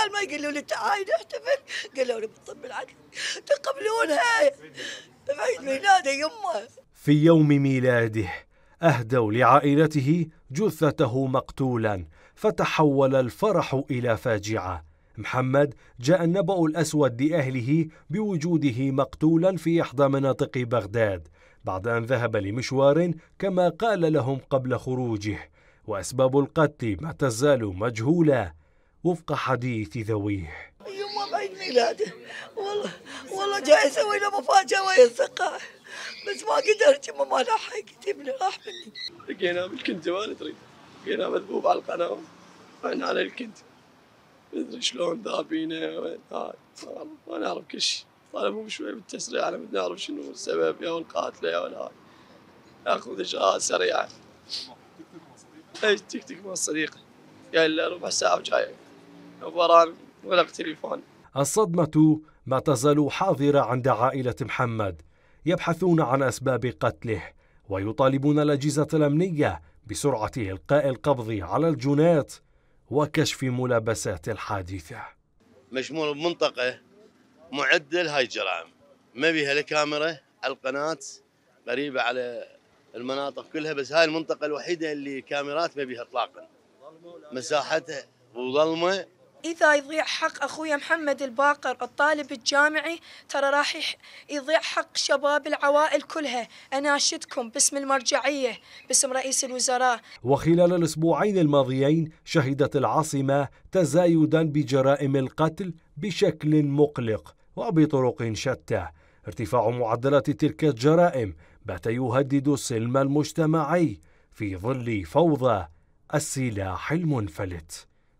قال ما يقولوا لي تعالي نحتفل قالوا لي بالطب العقل تقبلونها بعيد ميلاده يمه في يوم ميلاده أهدوا لعائلته جثته مقتولا فتحول الفرح إلى فاجعة محمد جاء النبأ الأسود لأهله بوجوده مقتولا في إحدى مناطق بغداد بعد أن ذهب لمشوار كما قال لهم قبل خروجه وأسباب القتل ما تزال مجهولة وفق حديث ذويه يما أيوة، بعيد ميلاده والله والله جاي اسوي له مفاجاه ويا الزقاع بس ما قدرت يما ما لحقت ابني راح مني لقيناه بالكنت ما ندري لقيناه مذبوب على القناه وانا على الكنت مدري شلون ذابينه وين هاي آه، ما نعرف كل شيء طالبهم شوي بالتسريع على ما نعرف شنو السبب يا القاتله يا هاي ناخذ اجراءات سريعه ايش تكتك مع الصديقه قال له ربع ساعه وجايه ورا ولا تليفون الصدمة ما تزال حاضرة عند عائلة محمد يبحثون عن أسباب قتله ويطالبون الأجهزة الأمنية بسرعة إلقاء القبض على الجنات وكشف ملابسات الحادثة مشمول بمنطقة معدل هاي الجرائم ما بيها الكاميرا القناة قريبة على المناطق كلها بس هاي المنطقة الوحيدة اللي كاميرات ما بيها اطلاقا مساحتها وظلمة إذا يضيع حق أخويا محمد الباقر الطالب الجامعي ترى راح يضيع حق شباب العوائل كلها أناشدكم باسم المرجعية باسم رئيس الوزراء وخلال الأسبوعين الماضيين شهدت العاصمة تزايدا بجرائم القتل بشكل مقلق وبطرق شتى ارتفاع معدلات تلك الجرائم بات يهدد السلم المجتمعي في ظل فوضى السلاح المنفلت